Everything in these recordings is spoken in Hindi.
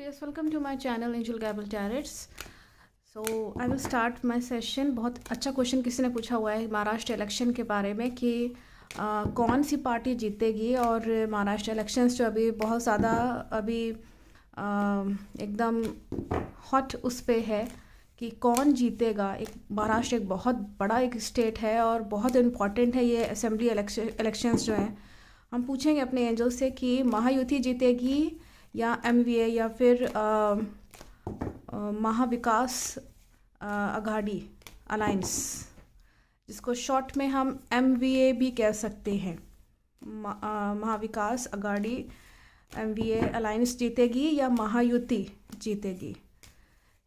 viewers welcome to my channel Angel Gable Tarots so I will start my session बहुत अच्छा क्वेश्चन किसी ने पूछा हुआ है महाराष्ट्र इलेक्शन के बारे में कि आ, कौन सी पार्टी जीतेगी और महाराष्ट्र इलेक्शंस जो अभी बहुत ज़्यादा अभी एकदम हॉट उस पर है कि कौन जीतेगा एक महाराष्ट्र एक बहुत बड़ा एक स्टेट है और बहुत इम्पॉर्टेंट है ये असेंबली इलेक्शंस जो हैं हम पूछेंगे अपने एंजल से कि महायुति जीतेगी या एम या फिर महाविकास अघाड़ी अलायंस जिसको शॉर्ट में हम एम भी कह सकते हैं Mahavikas Aghadi M V alliance जीतेगी या महायुति जीतेगी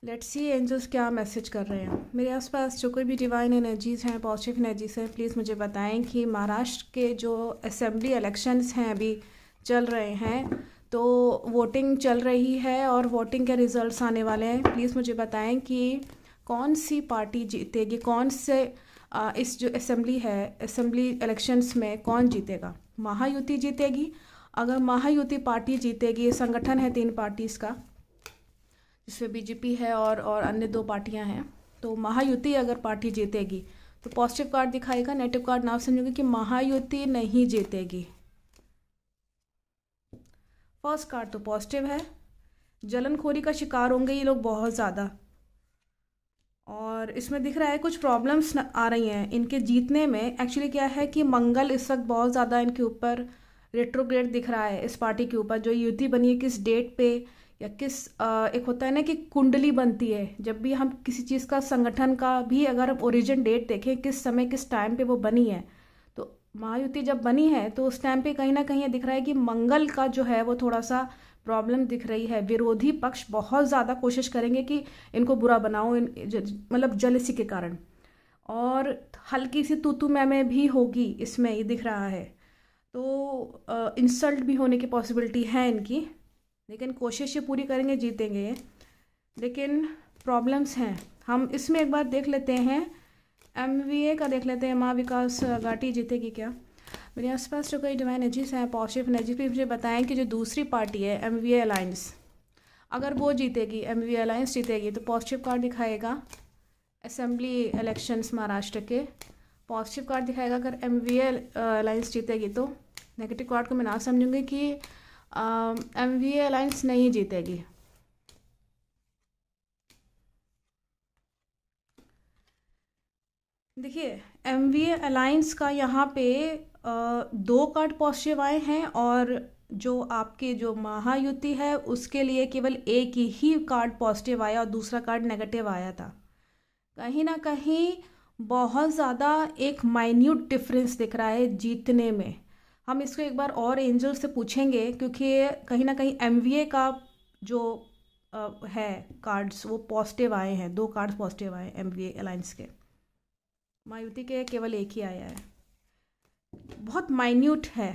लेट्स सी एंजल्स क्या मैसेज कर रहे हैं मेरे आसपास जो कोई भी डिवाइन एनर्जीज़ हैं पॉजिटिव एनर्जीज़ हैं प्लीज़ मुझे बताएं कि महाराष्ट्र के जो असेंबली इलेक्शंस हैं अभी चल रहे हैं तो वोटिंग चल रही है और वोटिंग के रिजल्ट्स आने वाले हैं प्लीज़ मुझे बताएं कि कौन सी पार्टी जीतेगी कौन से आ, इस जो असेंबली है असेंबली इलेक्शंस में कौन जीतेगा महायुति जीतेगी अगर महायुति पार्टी जीतेगी संगठन है तीन पार्टीज़ का जिसमें बीजेपी है और और अन्य दो पार्टियां हैं तो महायुति अगर पार्टी जीतेगी तो पॉजिटिव कार्ड दिखाएगा नेगेटिव कार्ड ना समझोगे कि महायुति नहीं जीतेगी फर्स्ट कार्ड तो पॉजिटिव है जलनखोरी का शिकार होंगे ये लोग बहुत ज़्यादा और इसमें दिख रहा है कुछ प्रॉब्लम्स आ रही हैं इनके जीतने में एक्चुअली क्या है कि मंगल इस वक्त बहुत ज़्यादा इनके ऊपर रेट्रोग्रेड दिख रहा है इस पार्टी के ऊपर जो युति बनी है किस डेट पे या किस एक होता है ना कि कुंडली बनती है जब भी हम किसी चीज़ का संगठन का भी अगर हम ओरिजिन डेट देखें किस समय किस टाइम पे वो बनी है महायुति जब बनी है तो उस टाइम पे कहीं ना कहीं ये दिख रहा है कि मंगल का जो है वो थोड़ा सा प्रॉब्लम दिख रही है विरोधी पक्ष बहुत ज़्यादा कोशिश करेंगे कि इनको बुरा बनाओ इन मतलब जलसी के कारण और हल्की सी तूतू मैम भी होगी इसमें ये दिख रहा है तो आ, इंसल्ट भी होने की पॉसिबिलिटी है इनकी लेकिन कोशिश ये पूरी करेंगे जीतेंगे लेकिन प्रॉब्लम्स हैं हम इसमें एक बार देख लेते हैं एम का देख लेते हैं माँ विकास घाटी जीतेगी क्या मेरे आसपास जो कई डिवाइन एजिस हैं पॉजिटिव एनर्जी भी मुझे बताएं कि जो दूसरी पार्टी है एम वी अलायंस अगर वो जीतेगी एम वी अलायंस जीतेगी तो पॉजिटिव कार्ड दिखाएगा असेंबली इलेक्शंस महाराष्ट्र के पॉजिटिव कार्ड दिखाएगा अगर एम वी अलायंस जीतेगी तो नेगेटिव कार्ड को मैं ना समझूंगी कि एम वी अलायंस नहीं जीतेगी देखिए एम वी अलाइंस का यहाँ पे दो कार्ड पॉजिटिव आए हैं और जो आपके जो महायुति है उसके लिए केवल एक ही कार्ड पॉजिटिव आया और दूसरा कार्ड नेगेटिव आया था कहीं ना कहीं बहुत ज़्यादा एक माइन्यूट डिफरेंस दिख रहा है जीतने में हम इसको एक बार और एंजल से पूछेंगे क्योंकि कहीं ना कहीं एम का जो है कार्ड्स वो पॉजिटिव आए हैं दो कार्ड्स पॉजिटिव आए एम वी अलायंस के मायुति के केवल एक ही आया है बहुत माइन्यूट है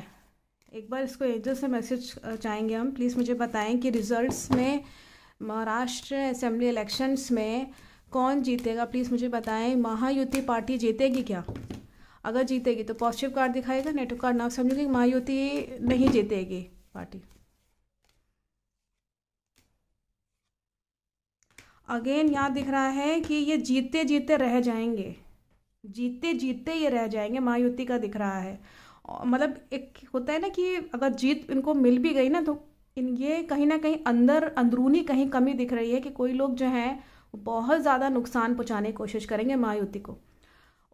एक बार इसको एंजल से मैसेज चाहेंगे हम प्लीज़ मुझे बताएं कि रिजल्ट्स में महाराष्ट्र असेंबली इलेक्शंस में कौन जीतेगा प्लीज़ मुझे बताएं महायुति पार्टी जीतेगी क्या अगर जीतेगी तो पॉजिटिव कार्ड दिखाएगा नेटिव कार्ड ना समझेंगे महायुति नहीं जीतेगी पार्टी अगेन यहाँ दिख रहा है कि ये जीते जीते रह जाएंगे जीतते जीतते ये रह जाएंगे मायुति का दिख रहा है मतलब एक होता है ना कि अगर जीत इनको मिल भी गई ना तो इन ये कहीं ना कहीं अंदर अंदरूनी कहीं कमी दिख रही है कि कोई लोग जो हैं बहुत ज़्यादा नुकसान पहुँचाने की कोशिश करेंगे मायुति को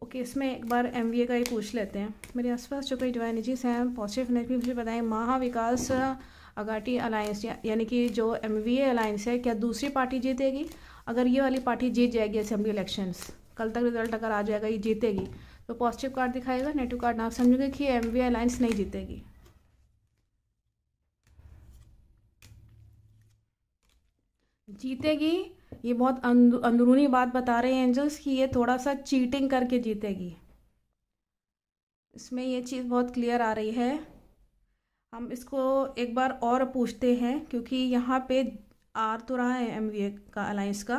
ओके इसमें एक बार एम का ही पूछ लेते हैं मेरे आसपास जो कई जी हैं पॉजिटिव भी मुझे बताएं महाविकास अगाटी अलायंस यानी कि जो एम वी अलायंस है क्या दूसरी पार्टी जीतेगी अगर ये वाली पार्टी जीत जाएगी असेंबली इलेक्शंस कल तक रिजल्ट अगर आ जाएगा ये जीतेगी तो पॉजिटिव कार्ड दिखाएगा नेगेटिव कार्ड ना समझोगे कि एम वी अलायंस नहीं जीतेगी जीतेगी ये बहुत अंदरूनी बात बता रहे हैं एंजल्स कि ये थोड़ा सा चीटिंग करके जीतेगी इसमें ये चीज़ बहुत क्लियर आ रही है हम इसको एक बार और पूछते हैं क्योंकि यहाँ पे आर तो रहा है एम का अलायंस का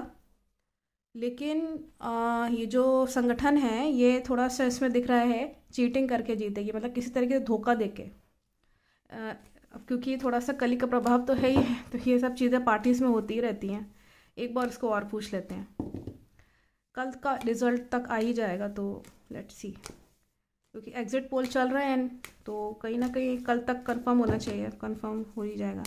लेकिन आ, ये जो संगठन है ये थोड़ा सा इसमें दिख रहा है चीटिंग करके जीतेगी मतलब किसी तरीके से धोखा दे के आ, क्योंकि थोड़ा सा कली का प्रभाव तो है ही है तो ये सब चीज़ें पार्टीज में होती ही रहती हैं एक बार इसको और पूछ लेते हैं कल का रिजल्ट तक आ ही जाएगा तो लेट सी क्योंकि एग्जिट पोल चल रहे हैं तो कहीं ना कहीं कल तक कंफर्म होना चाहिए कंफर्म हो ही जाएगा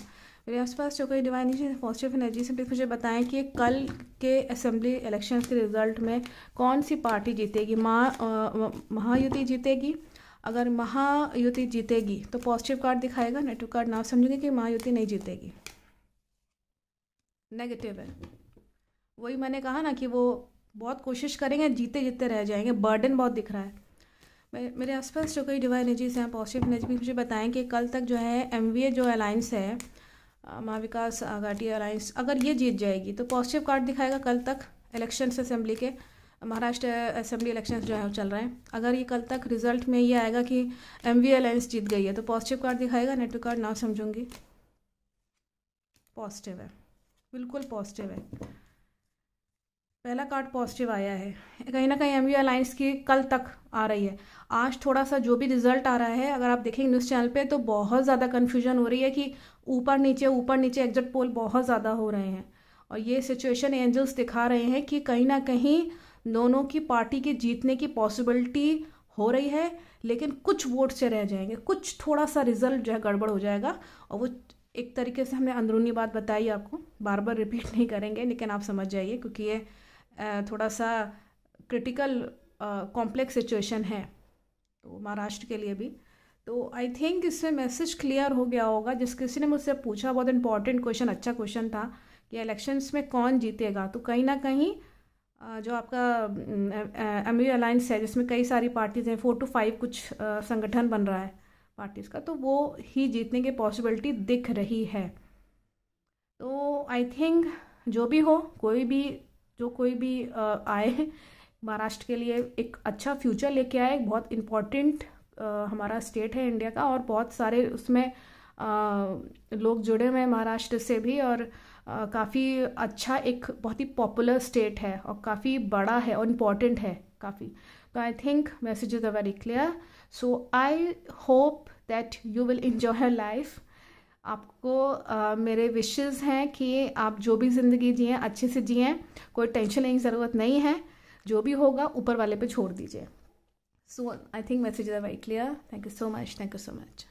रेस्पास कोई डिवाइन जी पॉजिटिव एनर्जी से प्लीज़ मुझे बताएं कि कल के असेंबली इलेक्शंस के रिजल्ट में कौन सी पार्टी जीतेगी महा महायुति जीतेगी अगर महायुति जीतेगी तो पॉजिटिव कार्ड दिखाएगा नेगेटिव कार्ड ना समझेंगे कि महायुति नहीं जीतेगी नेगेटिव है वही मैंने कहा ना कि वो बहुत कोशिश करेंगे जीते जीते रह जाएंगे बर्डन बहुत दिख रहा है मेरे आसपास जो कोई डिवाइन एनर्जीज हैं पॉजिटिव एनर्जी मुझे बताएं कि कल तक जो है एम जो अलायंस है महाविकास आघाटी अलायंस अगर ये जीत जाएगी तो पॉजिटिव कार्ड दिखाएगा कल तक इलेक्शन असेंबली के महाराष्ट्र असेंबली इलेक्शन जो है वो चल रहे हैं अगर ये कल तक रिजल्ट में ये आएगा कि एम वी अलायंस जीत गई है तो पॉजिटिव कार्ड दिखाएगा नेटवर्क कार्ड ना समझूंगी पॉजिटिव है बिल्कुल पॉजिटिव है पहला कार्ड पॉजिटिव आया है कहीं ना कहीं एम अलायंस की कल तक आ रही है आज थोड़ा सा जो भी रिजल्ट आ रहा है अगर आप देखेंगे न्यूज़ चैनल पे तो बहुत ज़्यादा कन्फ्यूजन हो रही है कि ऊपर नीचे ऊपर नीचे एग्जिट पोल बहुत ज़्यादा हो रहे हैं और ये सिचुएशन एंजल्स दिखा रहे हैं कि कहीं ना कहीं दोनों की पार्टी के जीतने की पॉसिबिलिटी हो रही है लेकिन कुछ वोट से रह जाएंगे कुछ थोड़ा सा रिजल्ट जो है गड़बड़ हो जाएगा और वो एक तरीके से हमने अंदरूनी बात बताई आपको बार बार रिपीट नहीं करेंगे लेकिन आप समझ जाइए क्योंकि ये थोड़ा सा क्रिटिकल कॉम्प्लेक्स सिचुएशन है तो महाराष्ट्र के लिए भी तो आई थिंक इससे मैसेज क्लियर हो गया होगा जिस किसी ने मुझसे पूछा बहुत इंपॉर्टेंट क्वेश्चन अच्छा क्वेश्चन था कि इलेक्शंस में कौन जीतेगा तो कहीं ना कहीं जो आपका एम यू अलायंस है जिसमें कई सारी पार्टीज़ हैं फोर टू फाइव कुछ संगठन बन रहा है पार्टीज़ का तो वो ही जीतने की पॉसिबिलिटी दिख रही है तो आई थिंक जो भी हो कोई भी जो कोई भी आए महाराष्ट्र के लिए एक अच्छा फ्यूचर लेके आए एक बहुत इम्पॉर्टेंट हमारा स्टेट है इंडिया का और बहुत सारे उसमें लोग जुड़े हुए हैं महाराष्ट्र से भी और काफ़ी अच्छा एक बहुत ही पॉपुलर स्टेट है और काफ़ी बड़ा है और इम्पॉर्टेंट है काफ़ी तो I think is a very clear so I hope that you will enjoy life आपको मेरे विशेज़ हैं कि आप जो भी ज़िंदगी जिए अच्छे से जिए कोई टेंशन लेने की ज़रूरत नहीं है जो भी होगा ऊपर वाले पे छोड़ दीजिए So I think messages are very clear. Thank you so much. Thank you so much.